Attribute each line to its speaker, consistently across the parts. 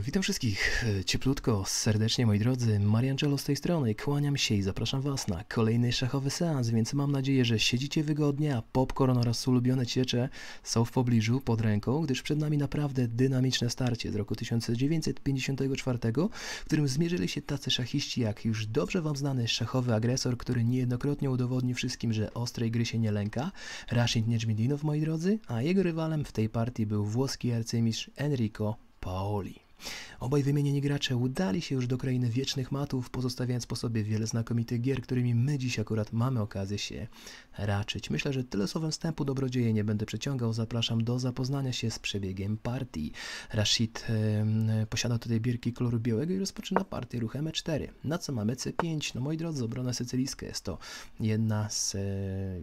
Speaker 1: Witam wszystkich e, cieplutko, serdecznie moi drodzy, Mariangelo z tej strony, kłaniam się i zapraszam Was na kolejny szachowy seans, więc mam nadzieję, że siedzicie wygodnie, a popcorn oraz ulubione ciecze są w pobliżu, pod ręką, gdyż przed nami naprawdę dynamiczne starcie z roku 1954, w którym zmierzyli się tacy szachiści jak już dobrze Wam znany szachowy agresor, który niejednokrotnie udowodni wszystkim, że ostrej gry się nie lęka, Rashid Niedźmiedinow moi drodzy, a jego rywalem w tej partii był włoski arcymistrz Enrico Paoli. Obaj wymienieni gracze udali się już do krainy wiecznych matów, pozostawiając po sobie wiele znakomitych gier, którymi my dziś akurat mamy okazję się raczyć. Myślę, że tyle słowem wstępu dobrodzieje nie będę przeciągał. Zapraszam do zapoznania się z przebiegiem partii. Rashid yy, posiada tutaj bierki koloru białego i rozpoczyna partię ruchem E4. Na co mamy C5? No moi drodzy, obrona sycylijska jest to jedna z, e,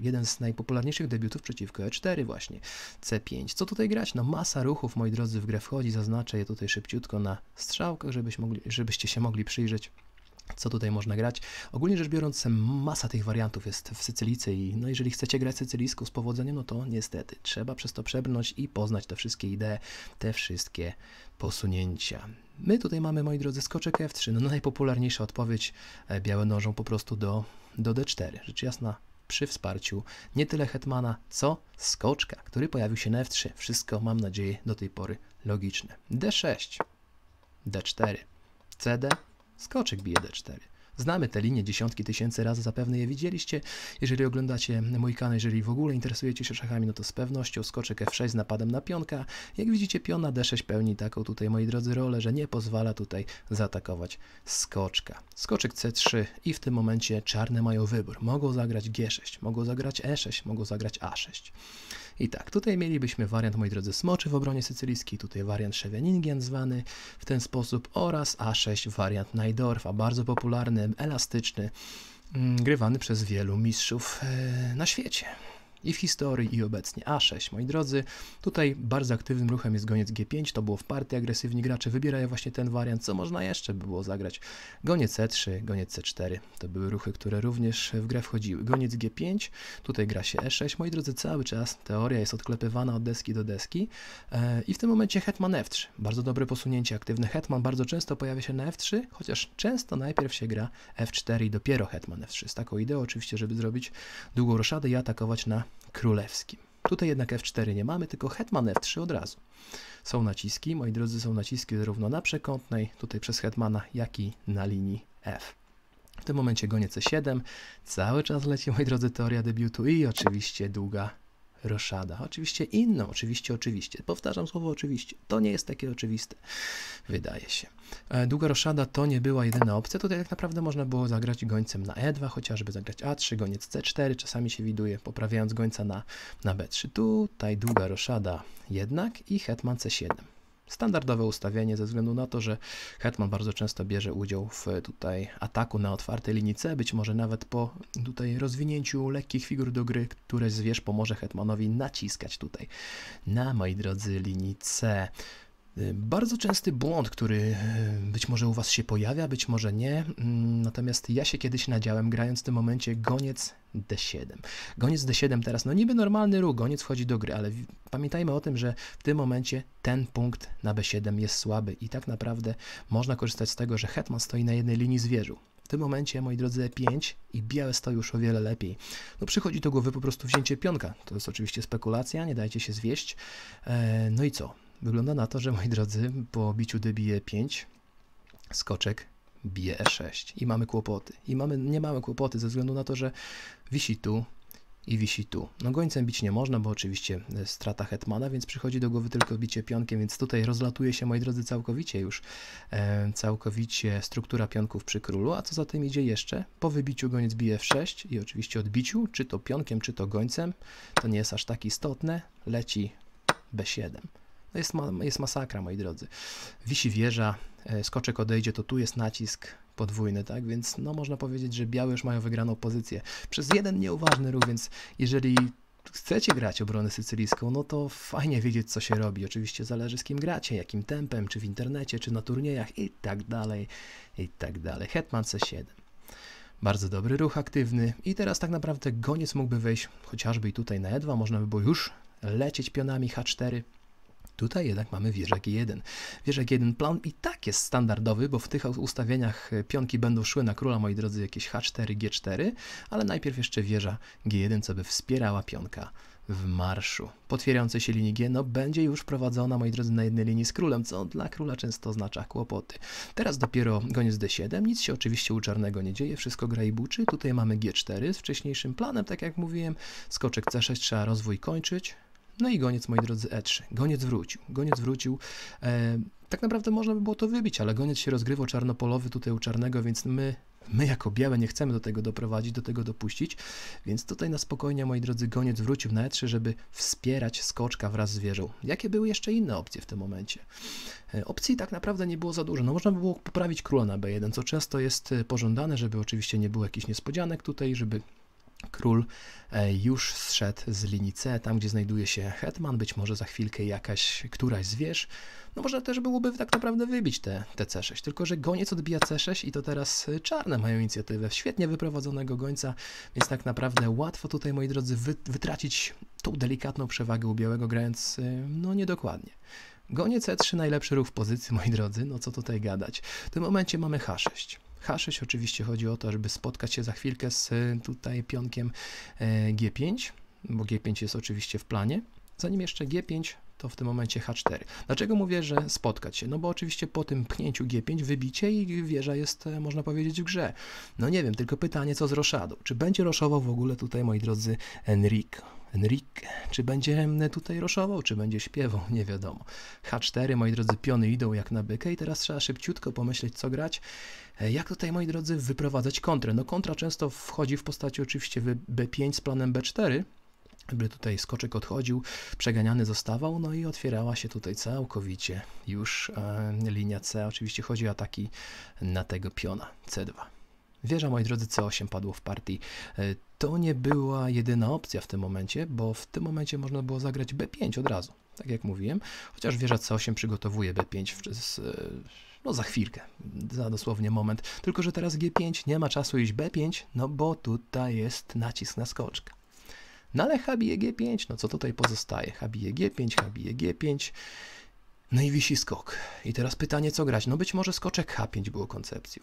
Speaker 1: jeden z najpopularniejszych debiutów przeciwko E4 właśnie. C5. Co tutaj grać? No masa ruchów, moi drodzy, w grę wchodzi. Zaznaczę je tutaj szybciutko króciutko na strzałkach, żebyś mogli, żebyście się mogli przyjrzeć co tutaj można grać. Ogólnie rzecz biorąc, masa tych wariantów jest w Sycylicy i no jeżeli chcecie grać sycylijską z powodzeniem, no to niestety trzeba przez to przebrnąć i poznać te wszystkie idee, te wszystkie posunięcia. My tutaj mamy, moi drodzy, skoczek F3, no, no najpopularniejsza odpowiedź, e, białe nożą po prostu do, do D4. Rzecz jasna, przy wsparciu nie tyle Hetmana, co Skoczka, który pojawił się na F3. Wszystko, mam nadzieję, do tej pory logiczne. D6. D4. CD, skoczek bije D4. Znamy te linie dziesiątki tysięcy razy, zapewne je widzieliście. Jeżeli oglądacie mój kanał, jeżeli w ogóle interesujecie się szachami, no to z pewnością skoczek F6 z napadem na pionka. Jak widzicie, piona D6 pełni taką tutaj, moi drodzy, rolę, że nie pozwala tutaj zaatakować skoczka. Skoczek C3 i w tym momencie czarne mają wybór. Mogą zagrać G6, mogą zagrać E6, mogą zagrać A6. I tak, tutaj mielibyśmy wariant, moi drodzy, smoczy w obronie sycylijskiej, tutaj wariant Szewianingien zwany w ten sposób oraz A6 wariant Najdorf, a bardzo popularny elastyczny, mm, grywany przez wielu mistrzów e, na świecie i w historii, i obecnie. A6, moi drodzy, tutaj bardzo aktywnym ruchem jest goniec G5, to było w partii, agresywni gracze wybierają właśnie ten wariant, co można jeszcze by było zagrać. Goniec C3, goniec C4, to były ruchy, które również w grę wchodziły. Goniec G5, tutaj gra się E6, moi drodzy, cały czas teoria jest odklepywana od deski do deski e, i w tym momencie hetman F3, bardzo dobre posunięcie aktywne. Hetman bardzo często pojawia się na F3, chociaż często najpierw się gra F4 i dopiero hetman F3, z taką ideą oczywiście, żeby zrobić długą roszadę i atakować na królewskim. Tutaj jednak F4 nie mamy, tylko hetman F3 od razu. Są naciski, moi drodzy, są naciski zarówno na przekątnej, tutaj przez hetmana, jak i na linii F. W tym momencie gonię C7, cały czas leci, moi drodzy, teoria debiutu i oczywiście długa Roszada. Oczywiście inną, oczywiście, oczywiście. Powtarzam słowo oczywiście. To nie jest takie oczywiste, wydaje się. E, długa Roszada to nie była jedyna opcja. Tutaj tak naprawdę można było zagrać gońcem na E2, chociażby zagrać A3, goniec C4. Czasami się widuje, poprawiając gońca na, na B3. Tutaj długa Roszada jednak i hetman C7 standardowe ustawienie ze względu na to, że Hetman bardzo często bierze udział w tutaj ataku na otwartej linii C, być może nawet po tutaj rozwinięciu lekkich figur do gry, które zwierz pomoże Hetmanowi naciskać tutaj na, moi drodzy, linii C. Y, bardzo częsty błąd, który y, być może u Was się pojawia, być może nie, mm, natomiast ja się kiedyś nadziałem grając w tym momencie goniec D7. Goniec D7 teraz, no niby normalny ruch, goniec wchodzi do gry, ale pamiętajmy o tym, że w tym momencie ten punkt na B7 jest słaby i tak naprawdę można korzystać z tego, że hetman stoi na jednej linii zwierzu. W tym momencie, moi drodzy, E5 i białe stoi już o wiele lepiej. No przychodzi do głowy po prostu wzięcie pionka. To jest oczywiście spekulacja, nie dajcie się zwieść. Eee, no i co? Wygląda na to, że moi drodzy, po biciu D 5, skoczek bije E6 i mamy kłopoty. I mamy, nie mamy kłopoty ze względu na to, że wisi tu i wisi tu. No gońcem bić nie można, bo oczywiście e, strata hetmana, więc przychodzi do głowy tylko bicie pionkiem, więc tutaj rozlatuje się, moi drodzy, całkowicie już e, całkowicie struktura pionków przy królu, a co za tym idzie jeszcze? Po wybiciu goniec bije f6 i oczywiście odbiciu, czy to pionkiem, czy to gońcem, to nie jest aż tak istotne, leci b7. No jest, jest masakra, moi drodzy. Wisi wieża, e, skoczek odejdzie, to tu jest nacisk podwójny, tak? Więc no, można powiedzieć, że białe już mają wygraną pozycję. Przez jeden nieuważny ruch, więc jeżeli chcecie grać obronę sycylijską, no to fajnie wiedzieć, co się robi. Oczywiście zależy z kim gracie, jakim tempem, czy w internecie, czy na turniejach i tak dalej, i tak dalej. Hetman C7. Bardzo dobry ruch aktywny i teraz tak naprawdę goniec mógłby wejść chociażby i tutaj na E2, można by było już lecieć pionami H4, Tutaj jednak mamy wieżę g 1. wieżę g 1 plan i tak jest standardowy, bo w tych ustawieniach e, pionki będą szły na króla, moi drodzy, jakieś H4, G4, ale najpierw jeszcze wieża G1, co by wspierała pionka w marszu. potwierdzające się linii G no, będzie już prowadzona, moi drodzy, na jednej linii z królem, co dla króla często oznacza kłopoty. Teraz dopiero goniec D7, nic się oczywiście u czarnego nie dzieje, wszystko gra i buczy. Tutaj mamy G4 z wcześniejszym planem, tak jak mówiłem, skoczek C6 trzeba rozwój kończyć. No i goniec, moi drodzy, E3. Goniec wrócił. Goniec wrócił. E, tak naprawdę można by było to wybić, ale goniec się rozgrywał czarnopolowy tutaj u czarnego, więc my My jako białe nie chcemy do tego doprowadzić, do tego dopuścić, więc tutaj na spokojnie, moi drodzy, goniec wrócił na etrze, żeby wspierać skoczka wraz z wieżą. Jakie były jeszcze inne opcje w tym momencie? E, opcji tak naprawdę nie było za dużo. No, można by było poprawić króla na b1, co często jest e, pożądane, żeby oczywiście nie było jakichś niespodzianek tutaj, żeby Król e, już zszedł z linii C, tam gdzie znajduje się hetman, być może za chwilkę jakaś któraś zwierz, No można też byłoby tak naprawdę wybić te, te C6, tylko że goniec odbija C6 i to teraz e, czarne mają inicjatywę świetnie wyprowadzonego gońca, więc tak naprawdę łatwo tutaj, moi drodzy, wytracić tą delikatną przewagę u białego, grając e, no niedokładnie. Goniec C3 najlepszy ruch w pozycji, moi drodzy, no co tutaj gadać. W tym momencie mamy H6. H6 oczywiście chodzi o to, żeby spotkać się za chwilkę z e, tutaj pionkiem e, G5, bo G5 jest oczywiście w planie. Zanim jeszcze G5, to w tym momencie H4. Dlaczego mówię, że spotkać się? No bo oczywiście po tym pchnięciu G5 wybicie i wieża jest, e, można powiedzieć, w grze. No nie wiem, tylko pytanie, co z roszadą? Czy będzie roszował w ogóle tutaj, moi drodzy, Enrico? Enrique, czy będzie tutaj roszował, czy będzie śpiewał, nie wiadomo. H4, moi drodzy, piony idą jak na bykę i teraz trzeba szybciutko pomyśleć, co grać. E, jak tutaj, moi drodzy, wyprowadzać kontrę? No kontra często wchodzi w postaci oczywiście B5 z planem B4, by tutaj skoczek odchodził, przeganiany zostawał, no i otwierała się tutaj całkowicie już e, linia C. Oczywiście chodzi o ataki na tego piona C2. Wieża, moi drodzy, C8 padło w partii. E, to nie była jedyna opcja w tym momencie, bo w tym momencie można było zagrać B5 od razu, tak jak mówiłem, chociaż wieża C8 przygotowuje B5 w, z, no za chwilkę, za dosłownie moment, tylko że teraz G5 nie ma czasu iść B5, no bo tutaj jest nacisk na skoczkę. No ale habije G5, no co tutaj pozostaje? Habije G5, habije G5, no i wisi skok. I teraz pytanie, co grać? No być może skoczek H5 było koncepcją,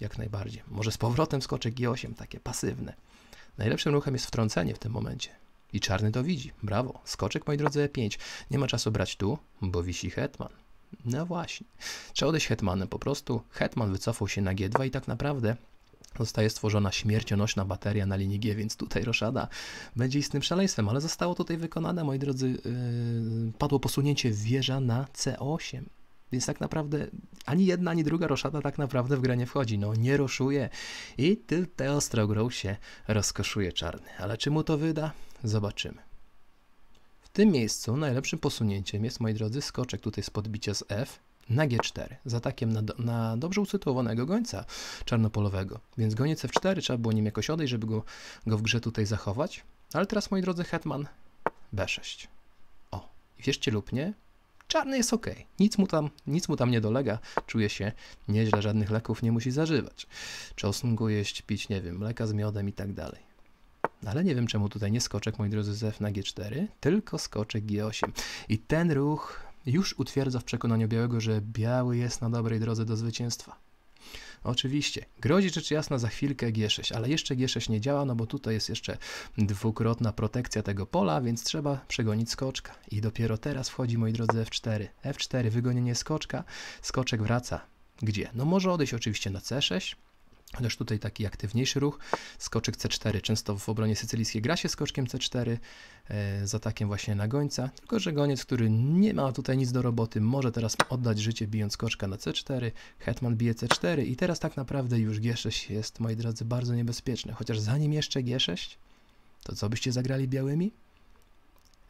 Speaker 1: jak najbardziej. Może z powrotem skoczek G8, takie pasywne. Najlepszym ruchem jest wtrącenie w tym momencie. I czarny to widzi. Brawo. Skoczek, moi drodzy, E5. Nie ma czasu brać tu, bo wisi hetman. No właśnie. Trzeba odejść hetmanem po prostu. Hetman wycofał się na G2 i tak naprawdę zostaje stworzona śmiercionośna bateria na linii G, więc tutaj roszada będzie istnym szaleństwem, ale zostało tutaj wykonane, moi drodzy, yy, padło posunięcie wieża na C8. Więc tak naprawdę ani jedna, ani druga roszada tak naprawdę w grę nie wchodzi. No nie roszuje. I tyl, te Ostrogrą się rozkoszuje czarny. Ale czy mu to wyda? Zobaczymy. W tym miejscu najlepszym posunięciem jest, moi drodzy, skoczek tutaj z podbicia z F na G4 z atakiem na, do, na dobrze usytuowanego gońca czarnopolowego. Więc goniec F4 trzeba było nim jakoś odejść, żeby go, go w grze tutaj zachować. Ale teraz, moi drodzy, hetman B6. O, wierzcie lub nie, Czarny jest ok, nic mu tam, nic mu tam nie dolega, czuje się nieźle, żadnych leków nie musi zażywać. Czosnku jeść, pić, nie wiem, mleka z miodem i tak dalej. Ale nie wiem czemu tutaj nie skoczek, moi drodzy, z F na G4, tylko skoczek G8. I ten ruch już utwierdza w przekonaniu białego, że biały jest na dobrej drodze do zwycięstwa. Oczywiście, grozi rzecz jasna za chwilkę G6, ale jeszcze G6 nie działa, no bo tutaj jest jeszcze dwukrotna protekcja tego pola, więc trzeba przegonić skoczka. I dopiero teraz wchodzi, moi drodzy, F4. F4, wygonienie skoczka, skoczek wraca. Gdzie? No może odejść oczywiście na C6, chociaż tutaj taki aktywniejszy ruch. Skoczek C4, często w obronie sycylijskiej gra się skoczkiem C4 e, z atakiem właśnie na gońca, tylko że goniec, który nie ma tutaj nic do roboty, może teraz oddać życie bijąc skoczka na C4, hetman bije C4 i teraz tak naprawdę już G6 jest, moi drodzy, bardzo niebezpieczne chociaż zanim jeszcze G6, to co byście zagrali białymi?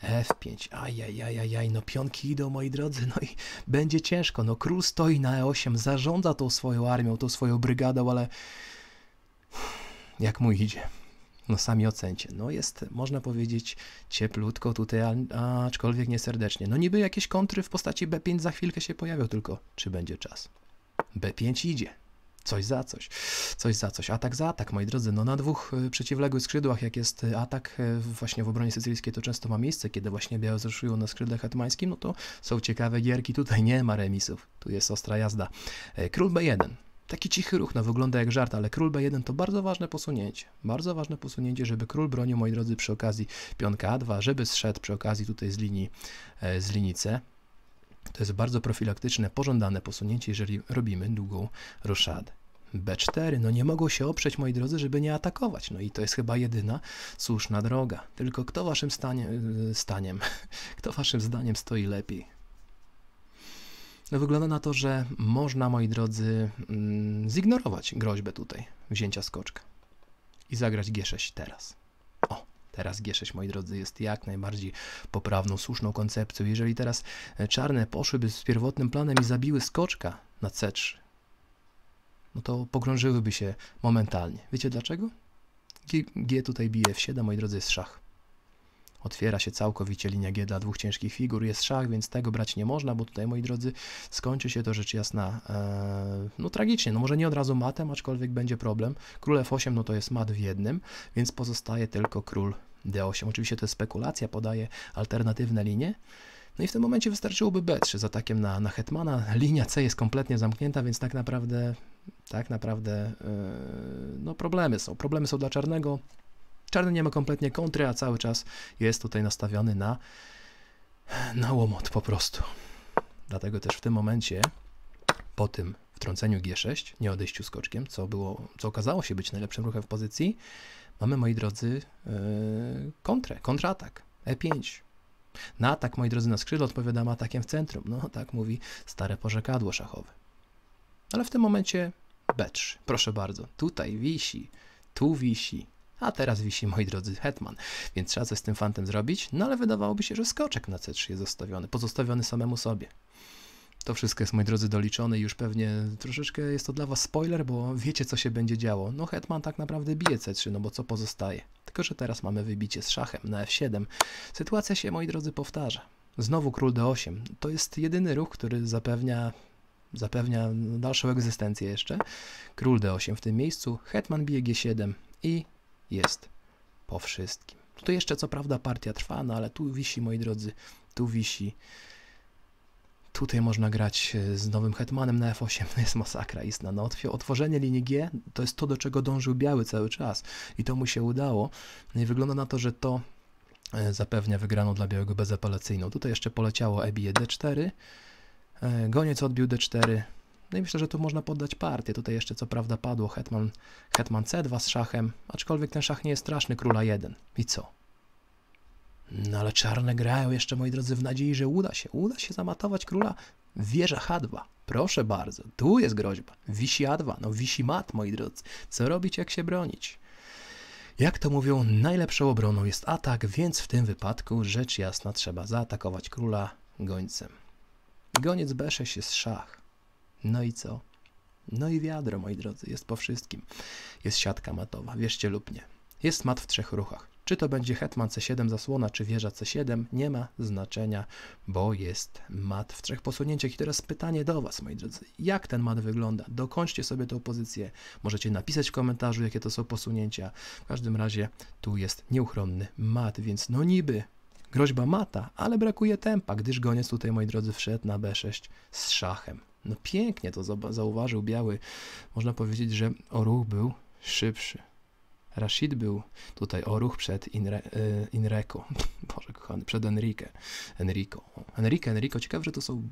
Speaker 1: F5, ajajajajaj, no pionki idą moi drodzy, no i będzie ciężko, no król stoi na E8, zarządza tą swoją armią, tą swoją brygadą, ale jak mu idzie? No sami ocencie, no jest, można powiedzieć, cieplutko tutaj, aczkolwiek nieserdecznie. No niby jakieś kontry w postaci B5 za chwilkę się pojawią, tylko czy będzie czas? B5 idzie, Coś za coś, coś za coś. Atak za atak, moi drodzy. No na dwóch y, przeciwległych skrzydłach, jak jest y, atak y, właśnie w obronie sycylijskiej, to często ma miejsce, kiedy właśnie białe zruszują na skrzydle hetmańskim, no to są ciekawe gierki. Tutaj nie ma remisów, tu jest ostra jazda. E, król B1, Taki cichy ruch, no wygląda jak żart, ale król b1 to bardzo ważne posunięcie. Bardzo ważne posunięcie, żeby król bronił, moi drodzy, przy okazji pionka a2, żeby zszedł przy okazji tutaj z linii, e, z linii C. To jest bardzo profilaktyczne, pożądane posunięcie, jeżeli robimy długą roszadę. B4, no nie mogą się oprzeć, moi drodzy, żeby nie atakować. No i to jest chyba jedyna słuszna droga. Tylko kto waszym stanie, y, staniem, kto waszym zdaniem stoi lepiej? No wygląda na to, że można, moi drodzy, mm, zignorować groźbę tutaj wzięcia skoczka i zagrać G6 teraz. Teraz G6, moi drodzy, jest jak najbardziej poprawną, słuszną koncepcją. Jeżeli teraz e, czarne poszłyby z pierwotnym planem i zabiły skoczka na C3, no to pogrążyłyby się momentalnie. Wiecie dlaczego? G, G tutaj bije w 7 moi drodzy, jest szach. Otwiera się całkowicie linia G dla dwóch ciężkich figur. Jest szach, więc tego brać nie można, bo tutaj, moi drodzy, skończy się to rzecz jasna e, no tragicznie. No może nie od razu matem, aczkolwiek będzie problem. Król F8 no to jest mat w jednym, więc pozostaje tylko król D8. Oczywiście to jest spekulacja, podaje alternatywne linie. No i w tym momencie wystarczyłoby B3 z atakiem na, na Hetmana. Linia C jest kompletnie zamknięta, więc tak naprawdę, tak naprawdę, yy, no problemy są. Problemy są dla czarnego. Czarny nie ma kompletnie kontry, a cały czas jest tutaj nastawiony na, na łomot po prostu. Dlatego też w tym momencie, po tym wtrąceniu G6, nie odejściu skoczkiem, co, było, co okazało się być najlepszym ruchem w pozycji, mamy, moi drodzy, yy, kontrę, kontratak, E5. Na atak, moi drodzy, na skrzydło odpowiadam atakiem w centrum. No, tak mówi stare porzekadło szachowe. Ale w tym momencie becz, proszę bardzo, tutaj wisi, tu wisi, a teraz wisi, moi drodzy, hetman, więc trzeba coś z tym fantem zrobić, no ale wydawałoby się, że skoczek na C3 jest zostawiony, pozostawiony samemu sobie. To wszystko jest, moi drodzy, doliczone i już pewnie troszeczkę jest to dla was spoiler, bo wiecie, co się będzie działo. No hetman tak naprawdę bije C3, no bo co pozostaje? Tylko, że teraz mamy wybicie z szachem na F7. Sytuacja się, moi drodzy, powtarza. Znowu król D8. To jest jedyny ruch, który zapewnia zapewnia dalszą egzystencję jeszcze. Król D8 w tym miejscu, hetman bije G7 i jest po wszystkim. Tutaj jeszcze co prawda partia trwa, no ale tu wisi, moi drodzy, tu wisi. Tutaj można grać e, z nowym hetmanem na F8, to jest masakra istna. No, otworzenie linii G to jest to, do czego dążył biały cały czas i to mu się udało. No I wygląda na to, że to e, zapewnia wygraną dla białego bezapelacyjną. Tutaj jeszcze poleciało e D4, goniec odbił D4, no i myślę, że tu można poddać partię. Tutaj jeszcze co prawda padło hetman, hetman c2 z szachem, aczkolwiek ten szach nie jest straszny, króla 1. I co? No ale czarne grają jeszcze, moi drodzy, w nadziei, że uda się, uda się zamatować króla. Wieża H2, proszę bardzo, tu jest groźba. Wisi A2, no wisi mat, moi drodzy. Co robić, jak się bronić? Jak to mówią, najlepszą obroną jest atak, więc w tym wypadku rzecz jasna trzeba zaatakować króla gońcem. Goniec B6 jest szach. No i co? No i wiadro, moi drodzy, jest po wszystkim. Jest siatka matowa, wierzcie lub nie. Jest mat w trzech ruchach. Czy to będzie hetman C7 zasłona, czy wieża C7, nie ma znaczenia, bo jest mat w trzech posunięciach. I teraz pytanie do Was, moi drodzy. Jak ten mat wygląda? Dokończcie sobie tę pozycję. Możecie napisać w komentarzu, jakie to są posunięcia. W każdym razie tu jest nieuchronny mat, więc no niby groźba mata, ale brakuje tempa, gdyż goniec tutaj, moi drodzy, wszedł na B6 z szachem. No pięknie to zauważył Biały. Można powiedzieć, że oruch był szybszy. Rashid był tutaj oruch przed Inre, y, Inreco. Boże kochany, przed Enrique. Enrico. Enrique, Enrico. Ciekawe, że to są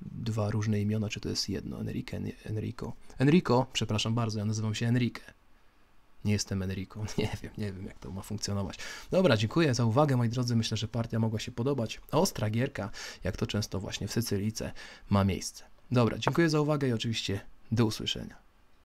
Speaker 1: dwa różne imiona, czy to jest jedno. Enrique, Enrico. Enrico, przepraszam bardzo, ja nazywam się Enrique nie jestem Enrico. Nie wiem, nie wiem, jak to ma funkcjonować. Dobra, dziękuję za uwagę, moi drodzy. Myślę, że partia mogła się podobać. Ostra gierka, jak to często właśnie w Sycylice ma miejsce. Dobra, dziękuję za uwagę i oczywiście do usłyszenia.